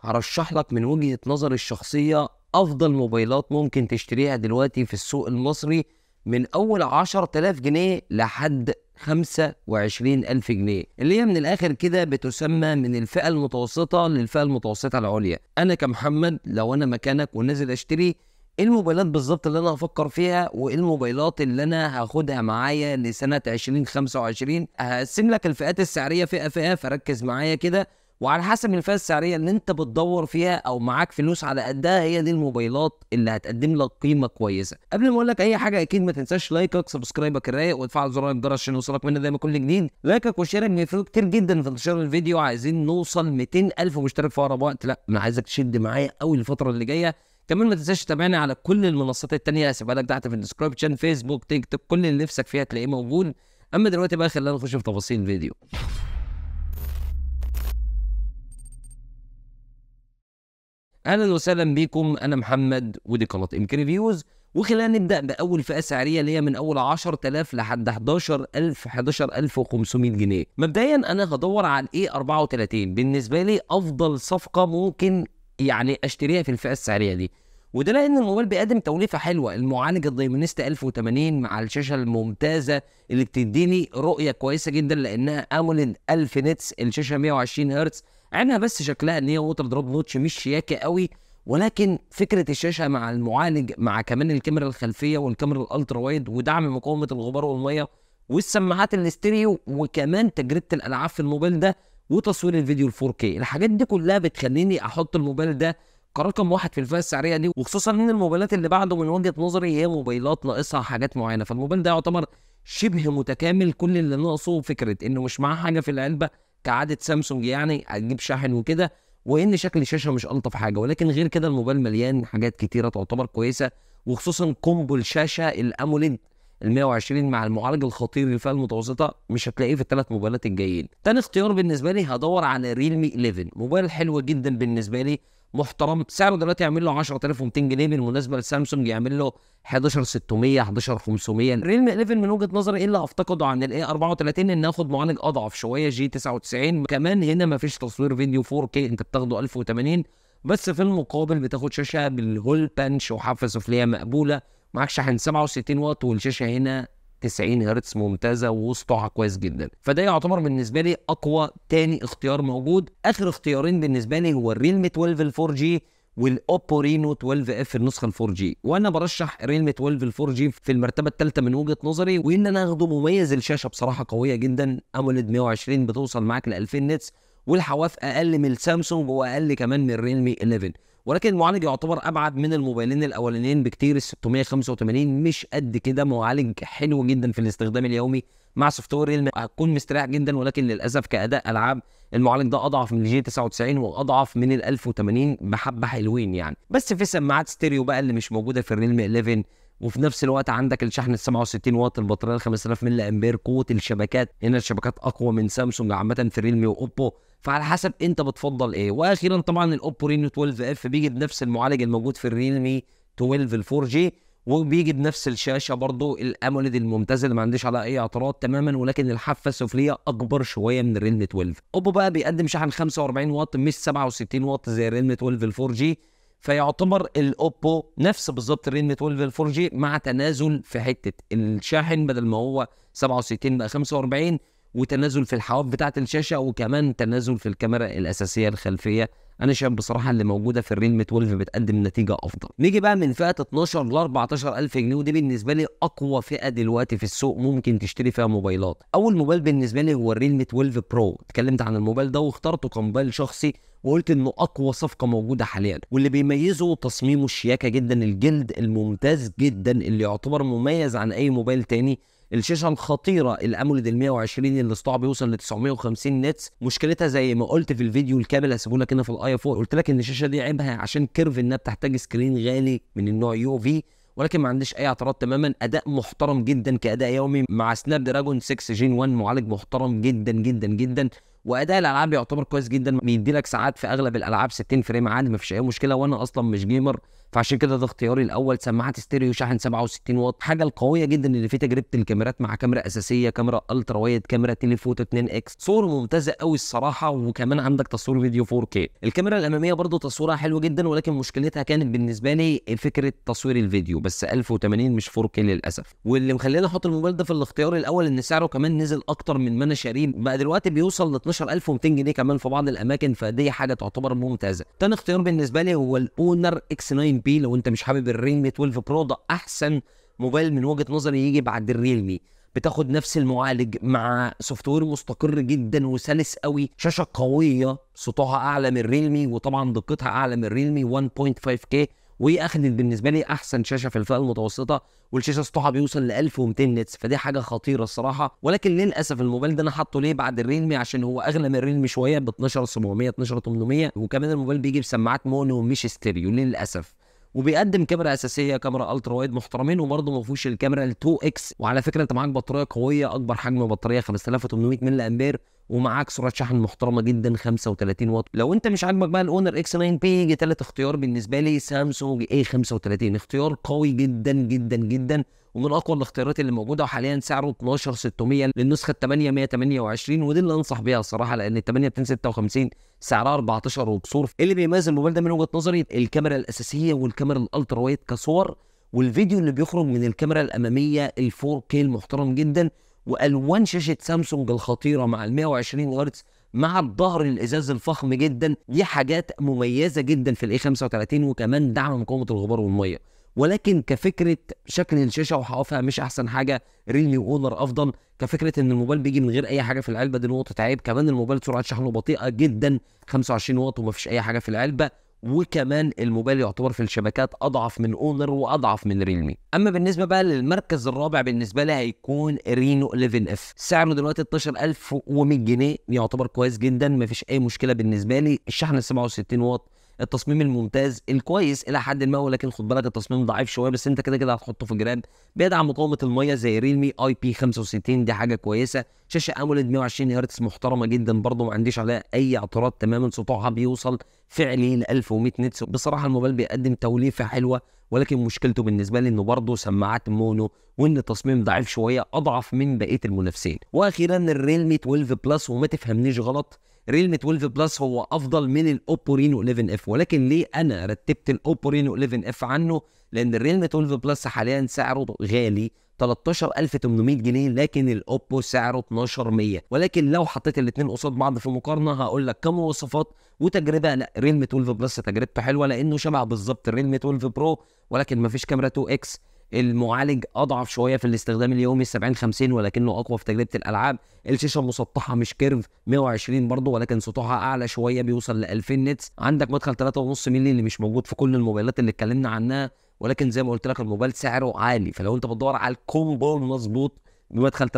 هرشح لك من وجهة نظري الشخصية أفضل موبايلات ممكن تشتريها دلوقتي في السوق المصري من أول 10000 جنيه لحد 25000 جنيه اللي هي من الآخر كده بتسمى من الفئة المتوسطة للفئة المتوسطة العليا أنا كمحمد لو أنا مكانك ونازل أشتري ايه الموبايلات بالظبط اللي انا هفكر فيها وايه الموبايلات اللي انا هاخدها معايا لسنه 2025 هقسم لك الفئات السعريه فئه فئه فركز معايا كده وعلى حسب الفئه السعريه اللي انت بتدور فيها او معاك فلوس على قدها هي دي الموبايلات اللي هتقدم لك قيمه كويسه قبل ما اقول لك اي حاجه اكيد ما تنساش لايكك سبسكرايبك الرايق وتفعل زرار الجرس عشان يوصلك منه دايما كل جديد لايكك وشيرك بيفرقوا كتير جدا في انتشار الفيديو عايزين نوصل 200000 مشترك في اقرب وقت لا انا عايزك تشد معايا قوي الفتره اللي جايه كمان ما تنساش تتابعنا على كل المنصات التانية هسيبها لك تحت في الديسكربشن فيسبوك تيك توك كل اللي نفسك فيها تلاقيه موجود اما دلوقتي بقى خلينا نخش في تفاصيل الفيديو اهلا وسهلا بيكم انا محمد ودي قناه ام ريفيوز وخلينا نبدا باول فئه سعريه اللي هي من اول 10000 لحد 11000 11500 جنيه مبدئيا انا هدور على الاي إيه 34 بالنسبه لي افضل صفقه ممكن يعني اشتريها في الفئه السعريه دي وده لان الموبايل بيقدم توليفه حلوه المعالج الدايمنست 1080 مع الشاشه الممتازه اللي بتديني رؤيه كويسه جدا لانها اموليد 1000 نتس الشاشه 120 هرتز عينها بس شكلها ان هي ووتر دروب نوتش مش شياكه قوي ولكن فكره الشاشه مع المعالج مع كمان الكاميرا الخلفيه والكاميرا الالترا وايد ودعم مقاومه الغبار والميه والسماعات الاستيريو وكمان تجربه الالعاب في الموبايل ده وتصوير الفيديو ال 4K الحاجات دي كلها بتخليني احط الموبايل ده كرقم واحد في الفئه السعريه دي وخصوصا ان الموبايلات اللي بعده من وجهه نظري هي موبايلات ناقصها حاجات معينه فالموبايل ده يعتبر شبه متكامل كل اللي ناقصه فكره انه مش معاه حاجه في العلبه كعاده سامسونج يعني هتجيب شاحن وكده وان شكل الشاشه مش الطف حاجه ولكن غير كده الموبايل مليان حاجات كتيره تعتبر كويسه وخصوصا كومبو الشاشه الاموليد ال 120 مع المعالج الخطير للفئه المتوسطه مش هتلاقيه في الثلاث موبايلات الجايين. تاني اختيار بالنسبه لي هدور على ريلمي 11 موبايل حلو جدا بالنسبه لي محترم سعره دلوقتي يعمل له 10200 جنيه بالمناسبه لسامسونج يعمل له 11600 11500 ريلم 11 من وجهه نظري ايه اللي افتقده عن الاي 34 ان اخد معالج اضعف شويه جي 99 كمان هنا ما فيش تصوير فيديو 4K انت بتاخده 1080 بس في المقابل بتاخد شاشه بالهول بانش وحافه سفليه مقبوله معاك شاحن 67 وات والشاشه هنا 90 هرتز ممتازه وسطها كويس جدا فده يعتبر بالنسبه لي اقوى تاني اختيار موجود اخر اختيارين بالنسبه لي هو الريلمي 12 ال 4 جي والاوبو رينو 12 اف النسخه ال 4 جي وانا برشح ريلمي 12 ال 4 جي في المرتبه الثالثه من وجهه نظري وان انا اخده مميز الشاشه بصراحه قويه جدا اموليد 120 بتوصل معاك ل 2000 نتس والحواف اقل من السامسونج واقل كمان من الريلمي 11 ولكن المعالج يعتبر ابعد من الموبايلين الاولانيين بكتير ال 685 مش قد كده معالج حلو جدا في الاستخدام اليومي مع سوفت وير ريلمي هتكون مستريح جدا ولكن للاسف كاداء العاب المعالج ده اضعف من الجي 99 واضعف من ال 1080 بحبه حلوين يعني بس في سماعات ستيريو بقى اللي مش موجوده في الريلمي 11 وفي نفس الوقت عندك الشحن ال 67 واط البطاريه 5000 ملي امبير قوه الشبكات هنا الشبكات اقوى من سامسونج عامه في ريلمي واوبو فعلى حسب انت بتفضل ايه واخيرا طبعا الاوبو رينو 12 اف بيجي بنفس المعالج الموجود في الريلمي 12 ال 4 جي وبيجي بنفس الشاشه برضو الاموليد الممتازه اللي ما عنديش عليها اي اعتراض تماما ولكن الحافه السفليه اكبر شويه من الريلمي 12 اوبو بقى بيقدم شحن 45 واط مش 67 واط زي الريلمي 12 ال 4 جي فيعتبر الاوبو نفس بالظبط الريدمي 12 4 جي مع تنازل في حته الشاحن بدل ما هو 67 بقى 45 وتنازل في الحواف بتاعه الشاشه وكمان تنازل في الكاميرا الاساسيه الخلفيه انا شايف بصراحه اللي موجوده في الريلم 12 بتقدم نتيجه افضل نيجي بقى من فئه 12 ل 14000 جنيه ودي بالنسبه لي اقوى فئه دلوقتي في السوق ممكن تشتري فيها موبايلات اول موبايل بالنسبه لي هو الريلم 12 برو اتكلمت عن الموبايل ده واخترته كموبايل شخصي وقلت انه اقوى صفقه موجوده حاليا واللي بيميزه تصميمه الشياكه جدا الجلد الممتاز جدا اللي يعتبر مميز عن اي موبايل تاني الشاشه الخطيره الاموليد ال 120 اللي صداعه بيوصل ل 950 نتس مشكلتها زي ما قلت في الفيديو الكامل هسيبه لك هنا في الاي 4 قلت لك ان الشاشه دي عيبها عشان كيرف انها بتحتاج سكرين غالي من النوع يو في ولكن ما عنديش اي اعتراض تماما اداء محترم جدا كاداء يومي مع سناب دراجون 6 جين 1 معالج محترم جدا جدا جدا واداء الالعاب يعتبر كويس جدا بيديلك ساعات في اغلب الالعاب 60 فريم عادي مفيش اي مشكله وانا اصلا مش جيمر فعشان كده ده اختياري الاول سماعه ستيريو شاحن 67 واط حاجه القويه جدا اللي في تجربه الكاميرات مع كاميرا اساسيه كاميرا الترا وايد كاميرا فوتو 2 اكس صور ممتازه قوي الصراحه وكمان عندك تصوير فيديو 4 كي الكاميرا الاماميه برضو تصويرها حلو جدا ولكن مشكلتها كانت بالنسبه لي فكره تصوير الفيديو بس 1080 مش 4 كي للاسف واللي مخليني احط الموبايل ده في الاختيار الاول ان سعره كمان نزل اكتر من ما انا شاريه بقى دلوقتي بيوصل ل 12200 جنيه كمان في بعض الاماكن فدي حاجه تعتبر ممتازه تاني اختيار بالنسبه لي هو الاونر اكس 9 بي لو انت مش حابب الريلمي 12 برو ده احسن موبايل من وجهه نظري يجي بعد الريلمي بتاخد نفس المعالج مع سوفت وير مستقر جدا وسلس قوي شاشه قويه صوتها اعلى من الريلمي وطبعا دقتها اعلى من الريلمي 15 كي واخدت بالنسبه لي احسن شاشه في الفئه المتوسطه والشاشه سطوعها بيوصل ل 1200 نتس فدي حاجه خطيره الصراحه ولكن للاسف الموبايل ده انا حاطه ليه بعد الريلمي عشان هو اغلى من الريلمي شويه ب 12700 12800 وكمان الموبايل بيجي بسماعات مونو مش ستيريو للاسف وبيقدم كاميرا اساسيه كاميرا الترا وايد محترمين وبرضه ما فيهوش الكاميرا ال 2 اكس وعلى فكره انت معاك بطاريه قويه اكبر حجم بطاريه 5800 ملي امبير ومعاك سرعه شحن محترمه جدا 35 واط لو انت مش عاجبك بقى الاونر اكس 9 بي يجي ثالث اختيار بالنسبه لي سامسونج اي 35 اختيار قوي جدا جدا جدا ومن اقوى الاختيارات اللي موجوده وحاليا سعره 12600 للنسخه ال 8 128 ودي اللي انصح بيها الصراحه لان ال 8 256 سعرها 14 وبصور إيه اللي بيميز الموبايل ده من وجهه نظري الكاميرا الاساسيه والكاميرا الالترا وايد كصور والفيديو اللي بيخرج من الكاميرا الاماميه ال 4K المحترم جدا والوان شاشه سامسونج الخطيره مع ال 120 هرتز مع الظهر الازاز الفخم جدا دي حاجات مميزه جدا في الاي 35 وكمان دعم مقاومه الغبار والميه ولكن كفكره شكل الشاشه وحوافها مش احسن حاجه ريلمي اونر افضل كفكره ان الموبايل بيجي من غير اي حاجه في العلبه دي نقطه عيب كمان الموبايل سرعه شحنه بطيئه جدا 25 واط ومفيش اي حاجه في العلبه وكمان الموبايل يعتبر في الشبكات اضعف من اونر واضعف من ريلمي اما بالنسبه بقى للمركز الرابع بالنسبه لي هيكون رينو 11 اف سعره دلوقتي 12100 جنيه يعتبر كويس جدا مفيش اي مشكله بالنسبه لي الشحن 67 واط التصميم الممتاز الكويس الى حد ما ولكن خد بالك التصميم ضعيف شويه بس انت كده كده هتحطه في جراب بيدعم مقاومه الميه زي ريلمي اي بي 65 دي حاجه كويسه شاشه اموليد 120 هرتز محترمه جدا برضه ما عنديش عليها اي اعتراض تماما سطوعها بيوصل فعلي ل 1100 نتس بصراحه الموبايل بيقدم توليفه حلوه ولكن مشكلته بالنسبه لي انه برضه سماعات مونو وان التصميم ضعيف شويه اضعف من بقيه المنافسين واخيرا الريلمي 12 بلس وما تفهمنيش غلط ريلمي 12 بلس هو افضل من الاوبو رينو 11 اف ولكن ليه انا رتبت الاوبو رينو 11 اف عنه لان الريلمي 12 بلس حاليا سعره غالي 13800 جنيه لكن الاوبو سعره 1200 ولكن لو حطيت الاثنين قصاد بعض في مقارنه هقول لك كمواصفات وتجربه لا ريلمي 12 بلس تجربته حلوه لانه شبه بالظبط الريلمي 12 برو ولكن ما فيش كاميرا 2 اكس المعالج اضعف شويه في الاستخدام اليومي 70 50 ولكنه اقوى في تجربه الالعاب الشاشه مسطحه مش كيرف 120 برضه ولكن سطوحها اعلى شويه بيوصل ل 2000 نتس عندك مدخل 3.5 مللي اللي مش موجود في كل الموبايلات اللي اتكلمنا عنها ولكن زي ما قلت لك الموبايل سعره عالي فلو انت بتدور على الكومبو المظبوط بمدخل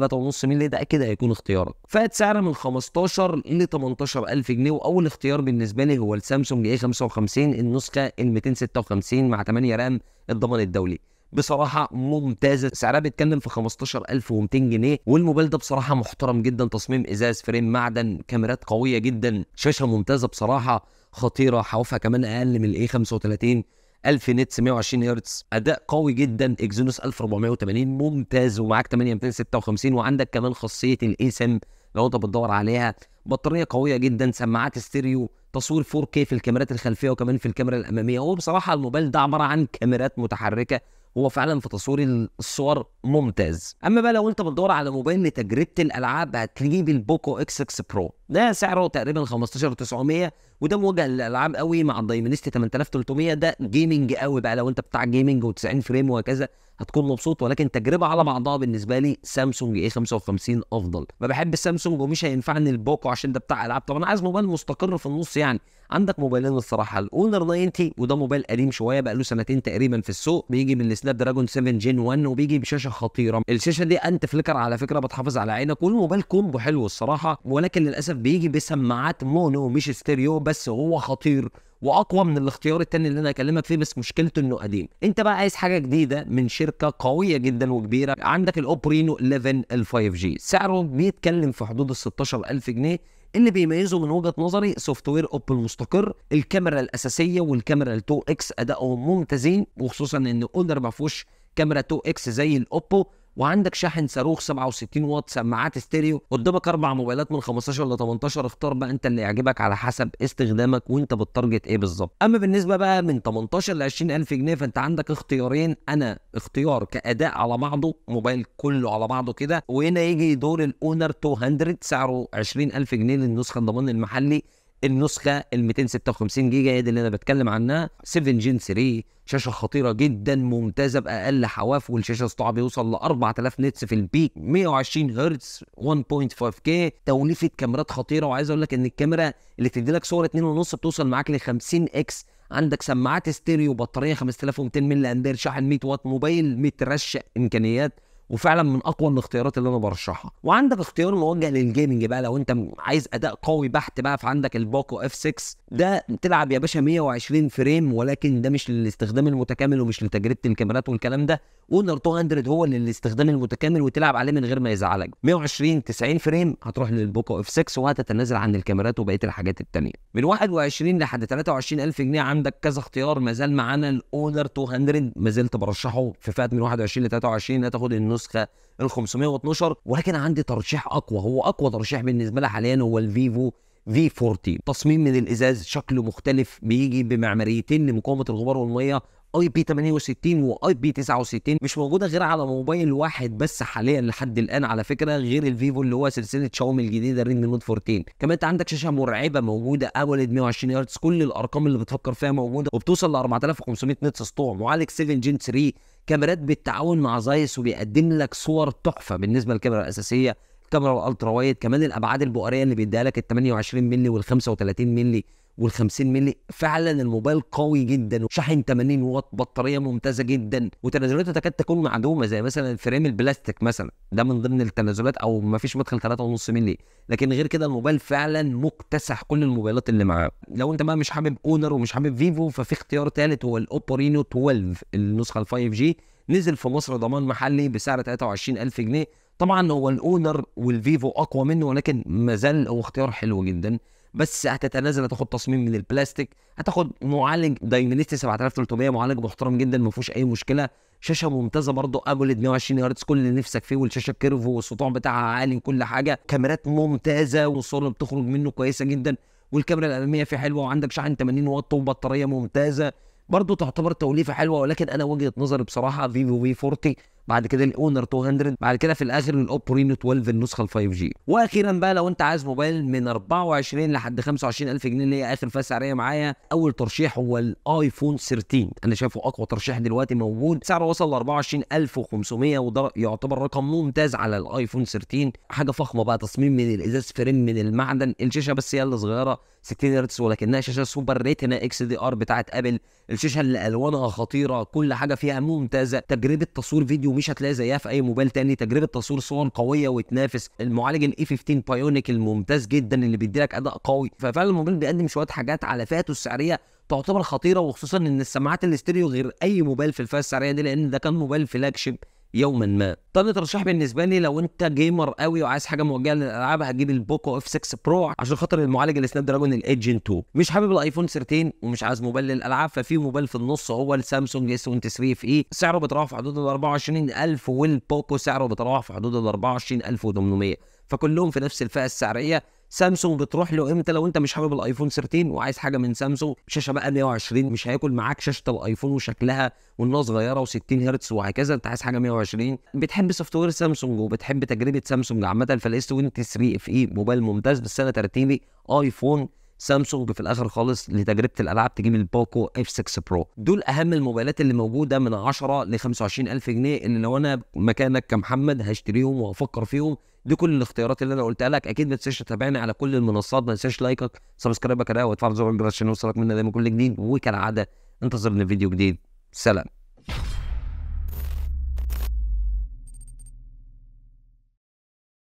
3.5 مللي ده اكيد هيكون اختيارك فات سعره من 15 ل 18000 جنيه واول اختيار بالنسبه لي هو السامسونج اي 55 النسخه ال 256 مع 8 رام الضمان الدولي بصراحه ممتازه سعرها بيتكلم في 15200 جنيه والموبايل ده بصراحه محترم جدا تصميم ازاز فريم معدن كاميرات قويه جدا شاشه ممتازه بصراحه خطيره حوافها كمان اقل من الاي 35 1000 نتس 120 هرتز اداء قوي جدا اكزينوس 1480 ممتاز ومعاك 8256 وعندك كمان خاصيه الاي سم لو انت بتدور عليها بطاريه قويه جدا سماعات ستيريو تصوير 4K في الكاميرات الخلفيه وكمان في الكاميرا الاماميه هو بصراحه الموبايل ده عباره عن كاميرات متحركه هو فعلا في تصوير الصور ممتاز اما بقى لو انت بتدور على موبايل لتجربه الالعاب هتجيب البوكو اكس اكس برو ده سعره تقريبا 15900 وده موجه للالعاب قوي مع الدايمنستي 8300 ده جيمنج قوي بقى لو انت بتاع جيمنج و90 فريم وهكذا هتكون مبسوط ولكن تجربه على بعضها بالنسبه لي سامسونج اي 55 افضل ما بحب السامسونج ومش هينفعني البوكو عشان ده بتاع العاب طب انا عايز موبايل مستقر في النص يعني عندك موبايلين الصراحه الاونر 90 وده موبايل قديم شويه بقى له سنتين تقريبا في السوق بيجي من السناب دراجون 7 جين 1 وبيجي بشاشه خطيره الشاشه دي انت فليكر على فكره بتحافظ على عينك والموبايل كومبو حلو الصراحه ولكن للاسف بيجي بسماعات مونو مش ستيريو بس هو خطير واقوى من الاختيار التاني اللي انا اكلمك فيه بس مشكلته انه قديم انت بقى عايز حاجه جديده من شركه قويه جدا وكبيره عندك الاوبرينو 11 5 جي سعره بيتكلم في حدود ال 16000 جنيه اللي بيميزه من وجهه نظري سوفت وير اوبل مستقر الكاميرا الاساسيه والكاميرا ال 2 اكس ادائهم ممتازين وخصوصا ان اونر ما فيهوش كاميرا 2 اكس زي الأوبو وعندك شاحن صاروخ 67 واط سماعات ستيريو قدامك اربع موبايلات من 15 ل 18 اختار بقى انت اللي يعجبك على حسب استخدامك وانت بتتارجت ايه بالظبط اما بالنسبه بقى من 18 ل 20000 جنيه فانت عندك اختيارين انا اختيار كاداء على بعضه موبايل كله على بعضه كده وهنا يجي دور الاونر 200 سعره 20000 جنيه للنسخه الضمان المحلي النسخه ال 256 جيجا هي دي اللي انا بتكلم عنها 7 جين 3 شاشه خطيره جدا ممتازه باقل حواف والشاشه سطوعه بيوصل ل 4000 نتس في البيك 120 هرتز 15 كي توليفه كاميرات خطيره وعايز اقول لك ان الكاميرا اللي بتدي لك صور 2.5 بتوصل معاك ل 50 اكس عندك سماعات ستيريو بطاريه 5200 ملي امبير شاحن 100 وات موبايل مترشق امكانيات وفعلا من اقوى الاختيارات اللي انا برشحها وعندك اختيار موجه للجيمنج بقى لو انت عايز اداء قوي بحت بقى فعندك الباكو اف 6 ده تلعب يا باشا 120 فريم ولكن ده مش للاستخدام المتكامل ومش لتجربه الكاميرات والكلام ده اونر 200 هو اللي للاستخدام المتكامل وتلعب عليه من غير ما يزعلك 120 90 فريم هتروح للبوكو اف 6 وهتتنازل عن الكاميرات وبقيه الحاجات التانية من 21 لحد 23000 جنيه عندك كذا اختيار ما زال معانا الاونر 200 ما زلت برشحه في فئه من 21 ل 23 هتاخد النص النسخه ال 512 ولكن عندي ترشيح اقوى هو اقوى ترشيح بالنسبه لي حاليا هو الفيفو في 40 تصميم من الازاز شكله مختلف بيجي بمعماريتين لمقاومه الغبار والميه اي بي 68 واي بي 69 مش موجوده غير على موبايل واحد بس حاليا لحد الان على فكره غير الفيفو اللي هو سلسله شاومي الجديده ريدمي نوت 14 كمان انت عندك شاشه مرعبه موجوده اولد 120 هرتز كل الارقام اللي بتفكر فيها موجوده وبتوصل ل 4500 نتس سطوع معالج 7 جين 3 كاميرات بالتعاون مع زايس وبيقدم لك صور تحفه بالنسبه للكاميرا الاساسيه الكاميرا الالترا وايد كمان الابعاد البؤريه اللي بيديها لك ال 28 مللي وال 35 مللي وال50 مللي فعلا الموبايل قوي جدا شاحن 80 واط بطاريه ممتازه جدا وتنازلاته تكاد تكون معدومه زي مثلا فريم البلاستيك مثلا ده من ضمن التنازلات او ما فيش مدخل 3.5 مللي لكن غير كده الموبايل فعلا مكتسح كل الموبايلات اللي معاه لو انت بقى مش حابب اونر ومش حابب فيفو ففي اختيار ثالث هو الاوبو رينو 12 النسخه ال 5 جي نزل في مصر ضمان محلي بسعر 23000 جنيه طبعا هو الاونر والفيفو اقوى منه ولكن ما زال هو اختيار حلو جدا بس هتتنازل هتاخد تصميم من البلاستيك هتاخد معالج دايمنيتي 7300 معالج محترم جدا ما فيهوش اي مشكله شاشه ممتازه برضو اموليد 120 هرتز كل اللي نفسك فيه والشاشه كيرف والسطوع بتاعها عالي كل حاجه كاميرات ممتازه والصور اللي بتخرج منه كويسه جدا والكاميرا الاماميه فيه حلوه وعندك شحن 80 واط وبطاريه ممتازه برضه تعتبر توليفه حلوه ولكن انا وجهه نظري بصراحه فيفو في 40 بعد كده الاونر 200 بعد كده في الاخر الاوبو رينو 12 النسخه ال 5 جي واخيرا بقى لو انت عايز موبايل من 24 لحد 25000 جنيه اللي هي اخر فئه سعريه معايا اول ترشيح هو الايفون 13 انا شايفه اقوى ترشيح دلوقتي موجود سعره وصل ل 24500 وده يعتبر رقم ممتاز على الايفون 13 حاجه فخمه بقى تصميم من الازاز فريم من المعدن الشاشه بس هي اللي صغيره 60 هرتز ولكنها شاشه سوبر ريتنا اكس دي ار بتاعت ابل الشاشه اللي الوانها خطيره كل حاجه فيها ممتازه تجربه تصوير فيديو ومش هتلاقي زيها في اي موبايل تاني تجربه تصوير صور قويه وتنافس المعالج الاي 15 بايونيك الممتاز جدا اللي بيدي لك اداء قوي ففعلا الموبايل بيقدم شويه حاجات على فئته السعريه تعتبر خطيره وخصوصا ان السماعات الاستيريو غير اي موبايل في الفئه السعريه دي لان ده كان موبايل فلاج شيب يوما ما تاني ترشيح بالنسبه لي لو انت جيمر قوي وعايز حاجه موجهه للالعاب هتجيب البوكو اف 6 برو عشان خاطر المعالج السناب دراجون الايجن 2 مش حابب الايفون 13 ومش عايز موبايل للالعاب ففي موبايل في النص هو السامسونج اس 23 اف اي سعره بيتراوح في حدود ال 24000 والبوكو سعره بيتراوح في حدود ال 24800 فكلهم في نفس الفئه السعريه سامسونج بتروح له امتى لو انت مش حابب الايفون 13 وعايز حاجه من سامسونج شاشه بقى 120 مش هياكل معاك شاشه الايفون وشكلها وانها صغيره و60 هرتز وهكذا انت عايز حاجه 120 بتحب سوفت وير سامسونج وبتحب تجربه سامسونج عامه فالاس 23 اف اي موبايل ممتاز بس انا ترتيبي ايفون سامسونج في الاخر خالص لتجربه الالعاب تجيب البوكو اف 6 برو دول اهم الموبايلات اللي موجوده من 10 ل 25 الف جنيه ان لو انا مكانك كمحمد هشتريهم وافكر فيهم دي كل الاختيارات اللي انا قلتها لك اكيد ما تنساش تتابعني على كل المنصات ما تنساش لايكك سبسكرايبك كده وتفعل زر الجرس عشان يوصلك منا دايما كل جديد وكالعاده انتظرنا فيديو جديد سلام